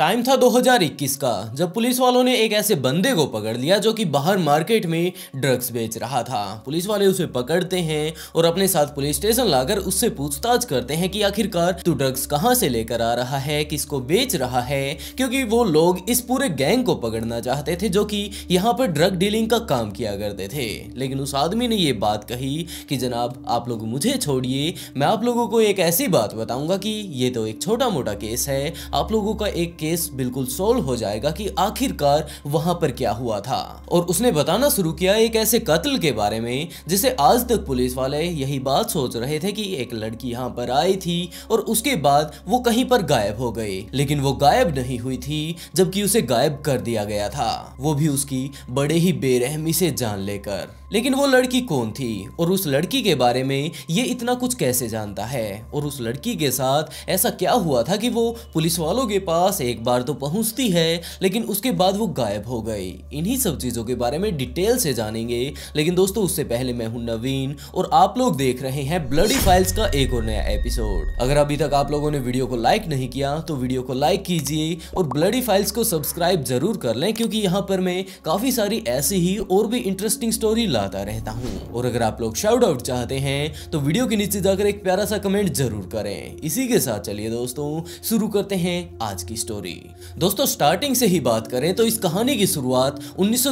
time था 2021 का जब पुलिस वालों ने एक ऐसे बंदे को पकड़ लिया जो कि बाहर मार्केट में ड्रग्स बेच रहा था पुलिस वाले उसे पकड़ते हैं और अपने साथ पुलिस स्टेशन लाकर उससे पूछताछ करते हैं कि आखिरकार तू ड्रग्स कहां से लेकर आ रहा है किसको बेच रहा है क्योंकि वो लोग इस पूरे गैंग को पकड़ना चाहते थे जो कि यहाँ पर ड्रग डीलिंग का काम किया करते थे लेकिन उस आदमी ने ये बात कही कि जनाब आप लोग मुझे छोड़िए मैं आप लोगों को एक ऐसी बात बताऊंगा कि ये तो एक छोटा मोटा केस है आप लोगों का एक केस बिल्कुल सोल्व हो जाएगा कि आखिरकार वहां पर क्या हुआ था और उसने बताना शुरू किया एक ऐसे कत्ल के बारे में जिसे आज तक पुलिस वाले यही बात सोच रहे थे कि एक लड़की यहाँ पर आई थी और उसके बाद वो कहीं पर गायब हो गई लेकिन वो गायब नहीं हुई थी जबकि उसे गायब कर दिया गया था वो भी उसकी बड़े ही बेरहमी से जान लेकर लेकिन वो लड़की कौन थी और उस लड़की के बारे में ये इतना कुछ कैसे जानता है और उस लड़की के साथ ऐसा क्या हुआ था कि वो पुलिस वालों के पास एक बार तो पहुंचती है लेकिन उसके बाद वो गायब हो गई इन्हीं सब चीज़ों के बारे में डिटेल से जानेंगे लेकिन दोस्तों उससे पहले मैं हूं नवीन और आप लोग देख रहे हैं ब्लडी फाइल्स का एक और नया एपिसोड अगर अभी तक आप लोगों ने वीडियो को लाइक नहीं किया तो वीडियो को लाइक कीजिए और ब्लडी फाइल्स को सब्सक्राइब जरूर कर लें क्योंकि यहाँ पर मैं काफ़ी सारी ऐसी ही और भी इंटरेस्टिंग स्टोरी लाता रहता हूँ और अगर आप लोग शाउट आउट चाहते हैं तो वीडियो के नीचे जाकर एक प्यारा सा कमेंट जरूर करें इसी के साथ चलिए दोस्तों शुरू करते हैं आज की स्टोरी दोस्तों स्टार्टिंग से ही बात करें तो इस कहानी की शुरुआत उन्नीस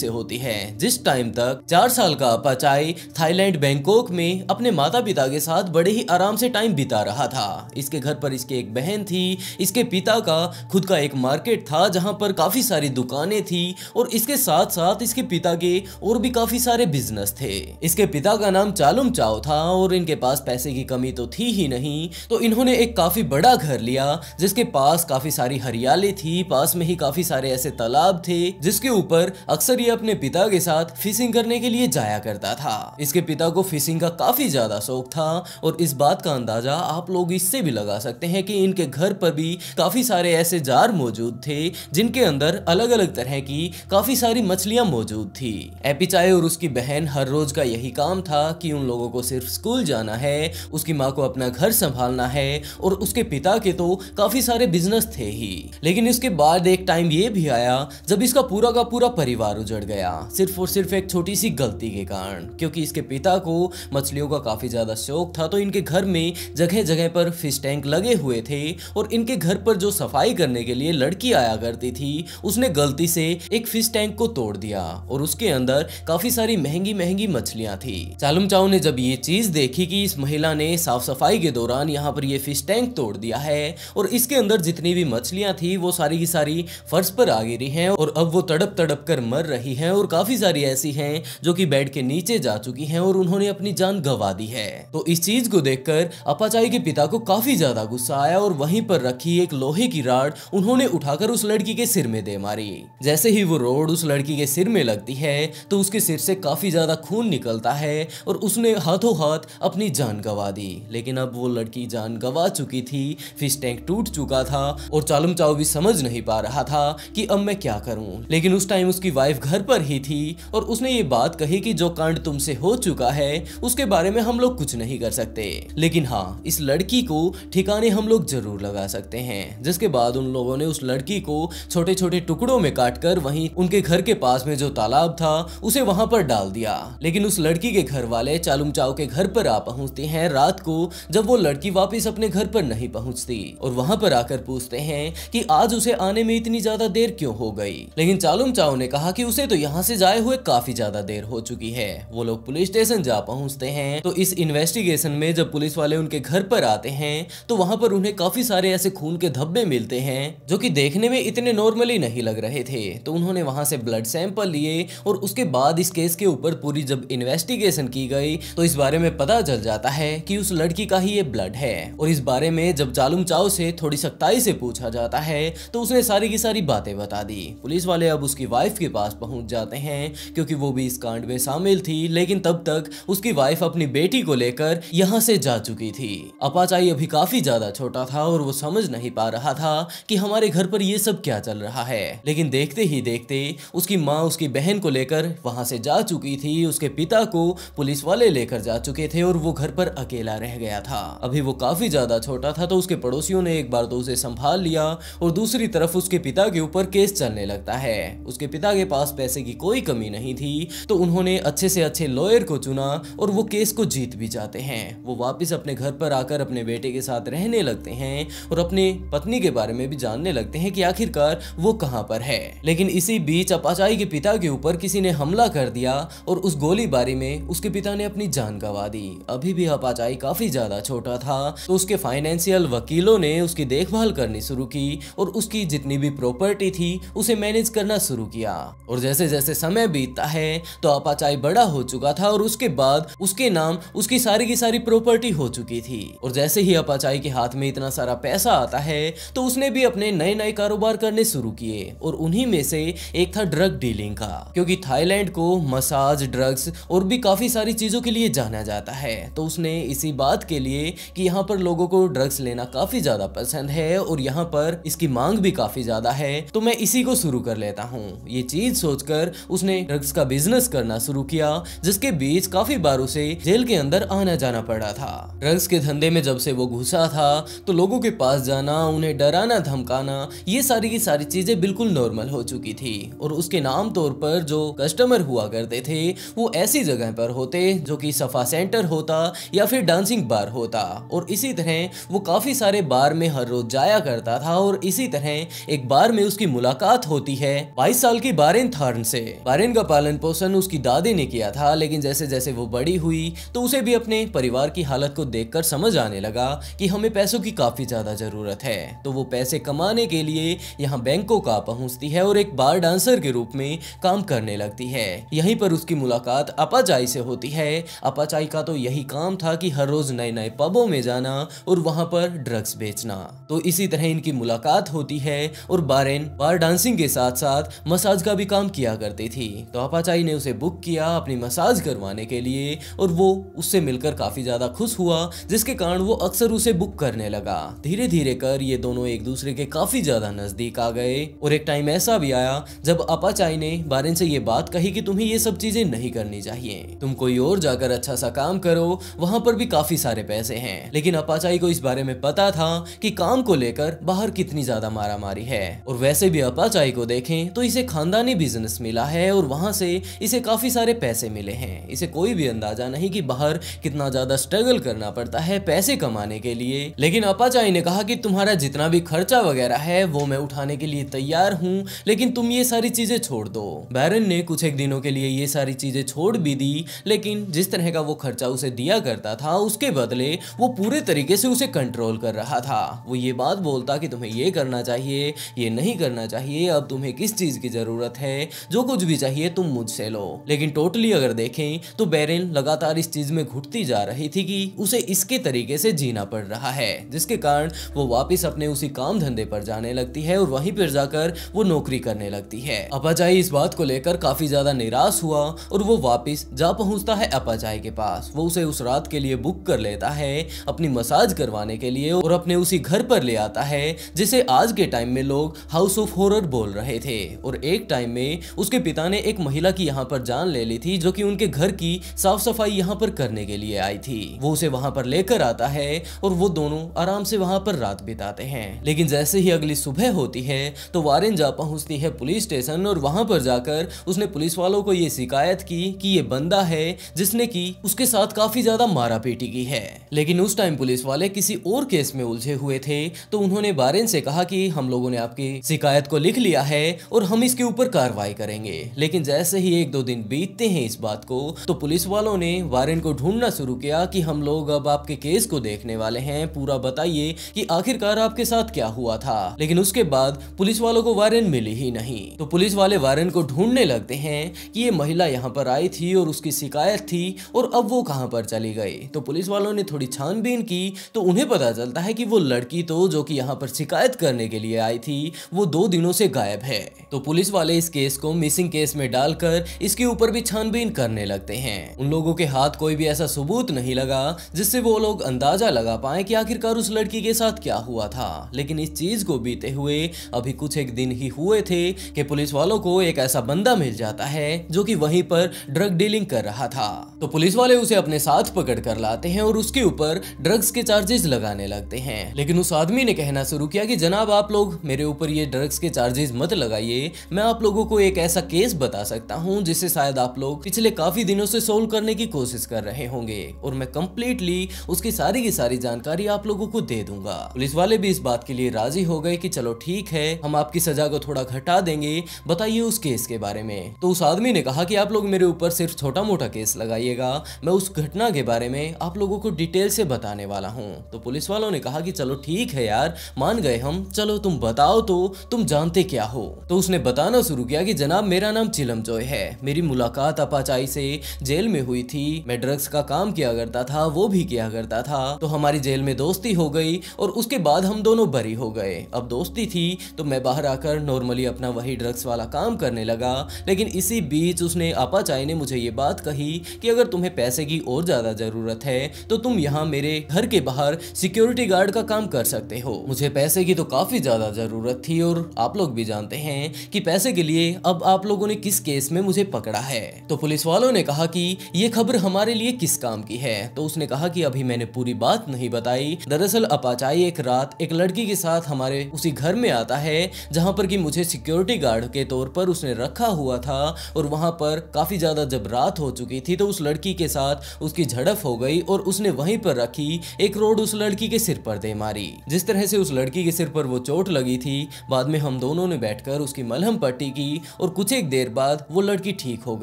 से होती है जिस टाइम तक चार साल का पचाई थाईलैंड बैंकॉक में अपने माता पिता के साथ बड़े ही आराम से टाइम बिता रहा था इसके घर पर इसकी एक बहन थी इसके पिता का खुद का एक मार्केट था जहाँ पर काफी सारी दुकानें थी और इसके साथ साथ इसके पिता के और भी काफी सारे बिजनेस थे इसके पिता का नाम चालुम चाओ था और इनके पास पैसे की कमी तो थी ही नहीं तो इन्होंने एक काफी बड़ा घर लिया जिसके पास काफी सारी हरियाली थी पास में ही काफी सारे ऐसे तालाब थे जिसके ऊपर अक्सर ये अपने पिता के साथ फिशिंग करने के लिए जाया करता था इसके पिता को फिशिंग का काफी ज्यादा शौक था और इस बात का अंदाजा आप लोग इससे भी लगा सकते हैं कि इनके घर पर भी काफी सारे ऐसे जार मौजूद थे जिनके अंदर अलग अलग तरह की काफी सारी मछलियां मौजूद थी एपिचाई और उस उसकी बहन हर रोज का यही काम था कि उन लोगों को सिर्फ स्कूल जाना है उसकी माँ को अपना घर संभालना है और उसके पिता के तो काफी सारे बिजनेस थे ही लेकिन इसके बाद एक टाइम ये भी आया जब इसका पूरा का पूरा परिवार उजड़ गया सिर्फ और सिर्फ एक छोटी सी गलती के कारण क्योंकि इसके पिता को मछलियों का काफी ज्यादा शौक था तो इनके घर में जगह जगह पर फिश टैंक लगे हुए थे और इनके घर पर जो सफाई करने के लिए लड़की आया करती थी उसने गलती से एक फिश टैंक को तोड़ दिया और उसके अंदर काफी सारे सारी महंगी महंगी मछलियाँ थी चालुम चाओ ने जब ये चीज देखी कि इस महिला ने साफ सफाई के दौरान यहाँ पर ये फिश टैंक तोड़ दिया है और इसके अंदर जितनी भी मछलियाँ थी वो सारी की सारी फर्श पर आ गिरी है और अब वो तड़प तड़प कर मर रही है और काफी सारी ऐसी है जो की बेड के नीचे जा चुकी है और उन्होंने अपनी जान गंवा दी है तो इस चीज को देखकर अपाचाई के पिता को काफी ज्यादा गुस्सा आया और वहीं पर रखी एक लोहे की राड उन्होंने उठाकर उस लड़की के सिर में दे मारी जैसे ही वो रोड उस लड़की के सिर में लगती है तो उसके सिर से काफ़ी ज़्यादा खून निकलता है और उसने हाथों हाथ अपनी जान गंवा दी लेकिन अब वो लड़की जान गंवा चुकी थी फिश टैंक टूट चुका था और चालम चाव भी समझ नहीं पा रहा था कि अब मैं क्या करूं लेकिन उस टाइम उसकी वाइफ घर पर ही थी और उसने ये बात कही कि जो कांड तुमसे हो चुका है उसके बारे में हम लोग कुछ नहीं कर सकते लेकिन हाँ इस लड़की को ठिकाने हम लोग जरूर लगा सकते हैं जिसके बाद उन लोगों ने उस लड़की को छोटे छोटे टुकड़ों में काट कर वहीं उनके घर के पास में जो तालाब था उसे वहां पर डाल दिया लेकिन उस लड़की के घर वाले चालुम चाओ के घर पर आ पहुंचते हैं रात को जब वो लड़की वापिस अपने घर पर नहीं पहुंचती और वहां पर आकर पूछते हैं कि आज उसे आने में इतनी ज्यादा देर क्यों हो गई लेकिन चालुम चाओ ने कहा कि उसे तो यहाँ से जाए हुए काफी ज्यादा देर हो चुकी है वो लोग पुलिस स्टेशन जा पहुंचते हैं तो इस इन्वेस्टिगेशन में जब पुलिस वाले उनके घर पर आते हैं तो वहां पर उन्हें काफी सारे ऐसे खून के धब्बे मिलते हैं जो कि देखने में इतने नॉर्मली नहीं लग रहे थे तो उन्होंने वहां से ब्लड सैंपल लिए और उसके बाद इस केस केस के ऊपर पूरी जब इन्वेस्टिगेशन की गई तो इस बारे में पता चल जाता है कि उस लड़की का ही ये ब्लड है और इस बारे में जब जालुम चाओ से थोड़ी सख्ताई से पूछा जाता है तो उसने सारी की सारी बातें बता दी पुलिस वाले अब उसकी वाइफ के पास पहुंच जाते हैं क्योंकि वो भी इस कांड में शामिल थी लेकिन तब तक उसकी वाइफ अपनी बेटी को लेकर यहाँ से जा चुकी थी अपाचाई अभी काफी ज्यादा छोटा था और वो समझ नहीं पा रहा था कि हमारे घर पर ये सब क्या चल रहा है लेकिन देखते ही देखते उसकी माँ उसकी बहन को लेकर वहां से जा आ चुकी थी उसके पिता को पुलिस वाले लेकर जा चुके थे और वो घर पर अकेला रह गया था अभी वो काफी ज्यादा छोटा था तो उसके पड़ोसियों ने एक बार तो उसे संभाल लिया और दूसरी तरफ उसके पिता के ऊपर केस चलने लगता है उसके पिता के पास पैसे की कोई कमी नहीं थी तो उन्होंने अच्छे से अच्छे लॉयर को चुना और वो केस को जीत भी जाते हैं वो वापस अपने घर पर आकर अपने बेटे के साथ रहने लगते हैं और अपने पत्नी के बारे में भी जानने लगते हैं कि आखिरकार वो कहाँ पर है लेकिन इसी बीच अपाचाई के पिता के ऊपर किसी ने हमला कर दिया किया और उस गोलीबारी में उसके पिता ने अपनी जान गंवा दी अभी भी अपाचाई काफी ज्यादा छोटा था तो उसके फाइनेंशियल वकीलों ने उसकी देखभाल करनी शुरू की और उसकी जितनी भी प्रॉपर्टी थी उसे मैनेज करना शुरू किया और जैसे जैसे समय बीतता है तो अपाचाई बड़ा हो चुका था और उसके बाद उसके नाम उसकी सारी की सारी प्रॉपर्टी हो चुकी थी और जैसे ही अपाचाई के हाथ में इतना सारा पैसा आता है तो उसने भी अपने नए नए कारोबार करने शुरू किए और उन्हीं में से एक था ड्रग डीलिंग का क्योंकि थाईलैंड को मसाज ड्रग्स और भी काफ़ी सारी चीज़ों के लिए जाना जाता है तो उसने इसी बात के लिए कि यहाँ पर लोगों को ड्रग्स लेना काफ़ी ज़्यादा पसंद है और यहाँ पर इसकी मांग भी काफ़ी ज़्यादा है तो मैं इसी को शुरू कर लेता हूँ ये चीज़ सोचकर उसने ड्रग्स का बिजनेस करना शुरू किया जिसके बीच काफ़ी बार उसे जेल के अंदर आना जाना पड़ा था ड्रग्स के धंधे में जब से वो घुसा था तो लोगों के पास जाना उन्हें डराना धमकाना ये सारी की सारी चीज़ें बिल्कुल नॉर्मल हो चुकी थी और उसके नाम तौर पर जो कस्टमर हुआ कर करते थे वो ऐसी जगह पर होते जो कि सफा सेंटर होता या फिर डांसिंग बार होता और इसी तरह वो काफ़ी सारे बार में हर रोज जाया करता था और इसी तरह एक बार में उसकी मुलाकात होती है बाईस साल की बारेन थार्न से बारेन का पालन पोषण उसकी दादी ने किया था लेकिन जैसे जैसे वो बड़ी हुई तो उसे भी अपने परिवार की हालत को देख समझ आने लगा कि हमें पैसों की काफ़ी ज़्यादा ज़रूरत है तो वो पैसे कमाने के लिए यहाँ बैंकों का पहुंचती है और एक बार डांसर के रूप में काम करने लगती है यही वहीं पर उसकी मुलाकात अपाचाई से होती है अपाचाई का तो यही काम था कि हर रोज नए नए पबों में जाना और वहां पर ड्रग्स बेचना तो इसी तरह इनकी मुलाकात होती है और बारेन बार डांसिंग के साथ साथ मसाज का भी काम किया करती थी तो अपाचाई ने उसे बुक किया अपनी मसाज करवाने के लिए और वो उससे मिलकर काफी ज्यादा खुश हुआ जिसके कारण वो अक्सर उसे बुक करने लगा धीरे धीरे कर ये दोनों एक दूसरे के काफी ज्यादा नजदीक आ गए और एक टाइम ऐसा भी आया जब अपाचाई ने बारेन से ये बात कही कि तुम्हें ये सब चीजें नहीं करनी चाहिए तुम कोई और जाकर अच्छा सा काम करो वहां पर भी काफी सारे पैसे हैं लेकिन अपाचाई को इस बारे में पता था कि काम को लेकर बाहर कितनी ज्यादा मारामारी है और वैसे भी अपाचाई को देखें तो इसे खानदानी बिजनेस मिला है और वहां से इसे काफी सारे पैसे मिले हैं इसे कोई भी अंदाजा नहीं कि बाहर कितना ज्यादा स्ट्रगल करना पड़ता है पैसे कमाने के लिए लेकिन अपाचाई ने कहा कि तुम्हारा जितना भी खर्चा वगैरह है वो मैं उठाने के लिए तैयार हूँ लेकिन तुम ये सारी चीजें छोड़ दो बैरन ने कुछ एक दिनों के लिए ये सारी चीज़ें छोड़ भी दी लेकिन जिस तरह का वो खर्चा उसे दिया करता था उसके बदले वो पूरे तरीके से उसे कंट्रोल कर रहा था वो ये बात बोलता कि तुम्हें ये करना चाहिए ये नहीं करना चाहिए अब तुम्हें किस चीज़ की ज़रूरत है जो कुछ भी चाहिए तुम मुझसे लो लेकिन टोटली अगर देखें तो बैरिन लगातार इस चीज़ में घुटती जा रही थी कि उसे इसके तरीके से जीना पड़ रहा है जिसके कारण वो वापिस अपने उसी काम धंधे पर जाने लगती है और वहीं पर जाकर वो नौकरी करने लगती है अपाचाई इस बात को लेकर काफी ज्यादा निराश पास हुआ और वो वापस जा पहुंचता है अपाचाई के पास वो उसे उस रात के लिए बुक कर लेता है अपनी मसाज करवाने के लिए और अपने उसी घर पर ले आता है जिसे आज के टाइम में लोग हाउस ऑफ हॉरर बोल रहे थे और एक टाइम में उसके पिता ने एक महिला की यहाँ पर जान ले ली थी जो कि उनके घर की साफ सफाई यहाँ पर करने के लिए आई थी वो उसे वहां पर लेकर आता है और वो दोनों आराम से वहां पर रात बिताते हैं लेकिन जैसे ही अगली सुबह होती है तो वारेन जा पहुंचती है पुलिस स्टेशन और वहां पर जाकर उसने पुलिस वालों को ये ये शिकायत की कि ये बंदा है जिसने की उसके साथ काफी ज्यादा मारा पेटी की है लेकिन उस टाइम पुलिस वाले किसी और केस में उलझे हुए थे तो उन्होंने बारेन से कहा कि हम लोगों ने आपकी शिकायत को लिख लिया है और हम इसके ऊपर कार्रवाई करेंगे लेकिन जैसे ही एक दो दिन बीतते हैं इस बात को तो पुलिस वालों ने वारेन को ढूंढना शुरू किया कि हम लोग अब आपके केस को देखने वाले हैं पूरा बताइए कि आखिरकार आपके साथ क्या हुआ था लेकिन उसके बाद पुलिस वालों को वारेन मिली ही नहीं तो पुलिस वाले वारेन को ढूंढने लगते हैं कि ये महिला यहाँ पर आई थी और उसकी शिकायत थी और अब वो कहाँ पर चली गई तो पुलिस वालों ने थोड़ी छानबीन की तो उन्हें पता चलता है कि वो लड़की तो जो कि यहाँ पर शिकायत करने के लिए आई थी वो दो दिनों से गायब है तो पुलिस वाले इस केस को मिसिंग केस में डालकर इसके ऊपर भी छानबीन करने लगते हैं उन लोगों के हाथ कोई भी ऐसा सबूत नहीं लगा जिससे वो लोग अंदाजा लगा पाए कि आखिरकार उस लड़की के साथ क्या हुआ था लेकिन इस चीज को बीते हुए अभी कुछ एक दिन ही हुए थे कि पुलिस वालों को एक ऐसा बंदा मिल जाता है जो कि वहीं पर ड्रग डीलिंग कर रहा था तो पुलिस वाले उसे अपने साथ पकड़ कर लाते हैं और उसके ऊपर ड्रग्स के चार्जेस लगाने लगते हैं लेकिन उस आदमी ने कहना शुरू किया कि जनाब आप लोग मेरे ऊपर ये ड्रग्स के चार्जेस मत लगाइए मैं आप लोगों को एक ऐसा केस बता सकता हूँ जिसे शायद आप लोग पिछले काफी दिनों से सोल्व करने की कोशिश कर रहे होंगे और मैं कम्प्लीटली उसकी सारी की सारी जानकारी आप लोगों को दे दूंगा पुलिस वाले भी इस बात के लिए राजी हो गए की चलो ठीक है हम आपकी सजा को थोड़ा घटा देंगे बताइए उस केस के बारे में तो उस आदमी ने कहा कहा कि आप लोग मेरे ऊपर सिर्फ छोटा मोटा केस लगाइएगा मैं उस घटना के बारे में आप लोगों को डिटेल से बताने वाला हूँ तो पुलिस वालों ने कहा कि चलो ठीक है यार मान गए हम चलो तुम बताओ तो तुम जानते क्या हो तो उसने बताना शुरू किया कि जनाब मेरा नाम चिलम जॉय है मेरी मुलाकात अपाचाई से जेल में हुई थी मैं ड्रग्स का काम किया करता था वो भी किया करता था तो हमारी जेल में दोस्ती हो गई और उसके बाद हम दोनों बरी हो गए अब दोस्ती थी तो मैं बाहर आकर नॉर्मली अपना वही ड्रग्स वाला काम करने लगा लेकिन इसी बीच उसने अपाचाई ने मुझे ये बात कही कि अगर तुम्हें पैसे की और ज़्यादा ज़रूरत है तो तुम यहाँ मेरे घर के बाहर सिक्योरिटी गार्ड का काम कर सकते हो मुझे पैसे की तो काफ़ी ज़्यादा ज़रूरत थी और आप लोग भी जानते हैं कि पैसे के लिए अब आप लोगों ने किस केस में मुझे पकड़ा है तो पुलिस वालों ने कहा कि ये खबर हमारे लिए किस काम की है तो उसने कहा कि अभी मैंने पूरी बात नहीं बताई दरअसल अपाचाई एक रात एक लड़की के साथ हमारे उसी घर में आता है जहाँ पर कि मुझे सिक्योरिटी गार्ड के तौर पर उसने रखा हुआ था और वहाँ पर काफ़ी ज़्यादा जब रात हो चुकी थी तो उस लड़की के साथ उसकी झड़प हो गई और उसने वहीं पर रखी एक रोड उस लड़की के सिर पर दे मारी जिस तरह से उस लड़की के सिर पर वो चोट लगी थी बाद में हम दोनों ने बैठकर उसकी मलहम पट्टी की और कुछ एक देर बाद वो लड़की ठीक हो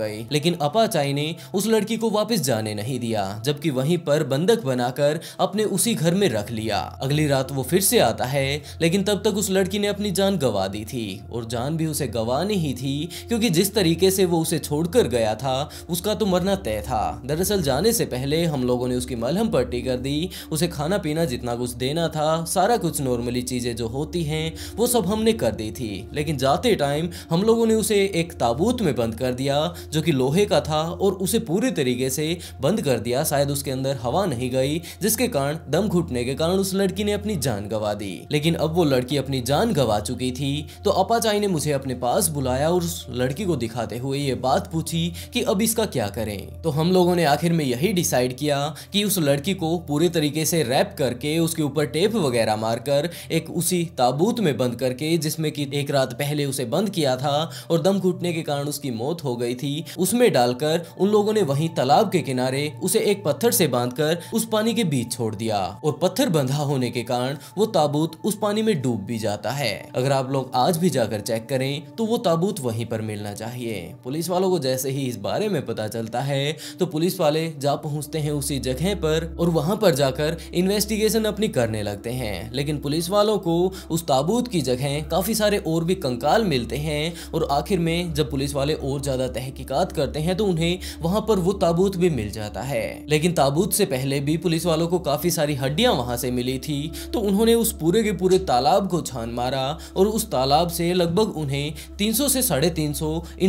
गई लेकिन अपाचाई ने उस लड़की को वापस जाने नहीं दिया जबकि वहीं पर बंधक बनाकर अपने उसी घर में रख लिया अगली रात वो फिर से आता है लेकिन तब तक उस लड़की ने अपनी जान गवा दी थी और जान भी उसे गवानी ही थी क्योंकि जिस तरीके से वो उसे छोड़कर गया था उसका तो मरना तय था दरअसल जाने से पहले हम लोगों ने उसकी मलहम पट्टी कर दी उसे खाना पीना जितना कुछ देना था सारा कुछ नॉर्मली चीज़ें जो होती हैं वो सब हमने कर दी थी लेकिन जाते टाइम हम लोगों ने उसे एक ताबूत में बंद कर दिया जो कि लोहे का था और उसे पूरे तरीके से बंद कर दिया शायद उसके अंदर हवा नहीं गई जिसके कारण दम घुटने के कारण उस लड़की ने अपनी जान गंवा दी लेकिन अब वो लड़की अपनी जान गंवा चुकी थी तो अपाचाई ने मुझे अपने पास बुलाया और उस लड़की को दिखाते हुए ये बात पूछी कि अब इसका क्या करें तो हम लोगों ने आखिर में यही डिसाइड किया कि उस लड़की को पूरे तरीके से रैप करके उसके ऊपर टेप वगैरह मारकर एक उसी ताबूत में बंद करके जिसमें कि एक रात पहले उसे बंद किया था और दम घुटने के कारण उसकी मौत हो गई थी उसमें डालकर उन लोगों ने वहीं तालाब के किनारे उसे एक पत्थर से बांधकर उस पानी के बीच छोड़ दिया और पत्थर बंधा होने के कारण वो ताबूत उस पानी में डूब भी जाता है अगर आप लोग आज भी जाकर चेक करें तो वो ताबूत वहीं पर मिलना चाहिए पुलिस वालों को जैसे ही इस बारे में पता चलता है तो पुलिस वाले जा पहुंचते हैं उसी जगह पर और वहां पर जाकर इन्वेस्टिगेशन अपनी करने लगते हैं लेकिन पुलिस वालों को उस ताबूत की जगह काफी सारे और भी कंकाल मिलते हैं और आखिर में जब पुलिस वाले और ज्यादा तहकीकात करते हैं तो उन्हें वहां पर वो ताबूत भी मिल जाता है लेकिन ताबूत से पहले भी पुलिस वालों को काफी सारी हड्डियां वहां से मिली थी तो उन्होंने उस पूरे के पूरे तालाब को छान मारा और उस तालाब से लगभग उन्हें 300 से साढ़े तीन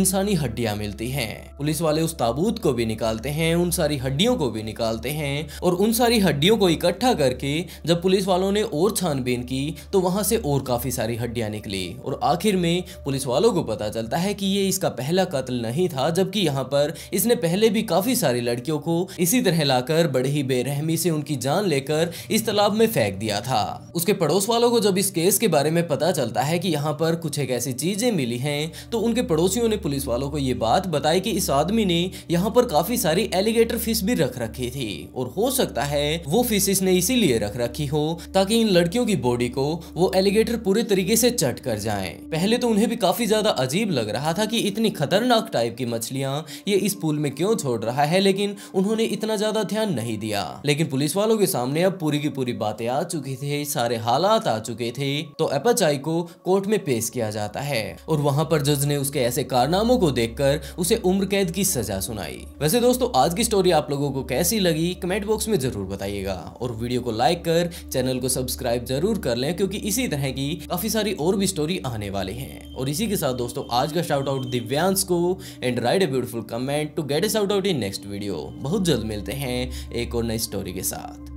इंसानी हड्डियां मिलती है पुलिस वाले उस ताबूत को भी निकालते हैं उन सारी हड्डियों को भी निकालते हैं और उन सारी हड्डियों को इकट्ठा करके जब पुलिस वालों ने और छानबीन की तो वहां से और काफी सारी हड्डियां निकली और आखिर में पुलिस वालों को पता चलता है कि ये इसका पहला कत्ल नहीं था जबकि यहाँ पर इसने पहले भी काफी सारी लड़कियों को इसी तरह लाकर बड़े ही बेरहमी से उनकी जान लेकर इस तालाब में फेंक दिया था उसके पड़ोस वालों को जब इस केस के बारे में पता चलता है कि यहाँ पर कुछ एक ऐसी चीजें मिली हैं तो उनके पड़ोसियों ने पुलिस वालों को ये बात बताई कि इस आदमी ने यहाँ पर काफी सारी एलिगेटर फिश भी रख रखी थी और हो सकता है वो फिश इसने इसीलिए रख रखी हो ताकि इन लड़कियों की बॉडी को वो एलिगेटर पूरे तरीके से चट कर जाए पहले तो उन्हें भी काफी ज्यादा अजीब लग रहा था कि इतनी खतरनाक टाइप की मछलियाँ ये इस पूल में क्यों छोड़ रहा है लेकिन उन्होंने इतना ज्यादा ध्यान नहीं दिया लेकिन पुलिस वालों के सामने अब पूरी की पूरी बातें आ चुकी थी सारे हालात आ चुके थे तो एपाचाई को कोर्ट में पेश किया जाता है और वहां पर जज ने उसके ऐसे कारनामों को देखकर कर उसे उम्र कैद की सजा सुनाई वैसे दोस्तों आज की स्टोरी आप लोगों को कैसी लगी कमेंट बॉक्स में जरूर बताइएगा और वीडियो को लाइक कर चैनल को सब्सक्राइब जरूर कर लें क्योंकि इसी तरह की काफी सारी और भी स्टोरी आने वाली है और इसी के साथ दोस्तों आज का शाउट आउट दिव्यांश को and write a beautiful comment to get a shout out in next video बहुत जल्द मिलते हैं एक और नई स्टोरी के साथ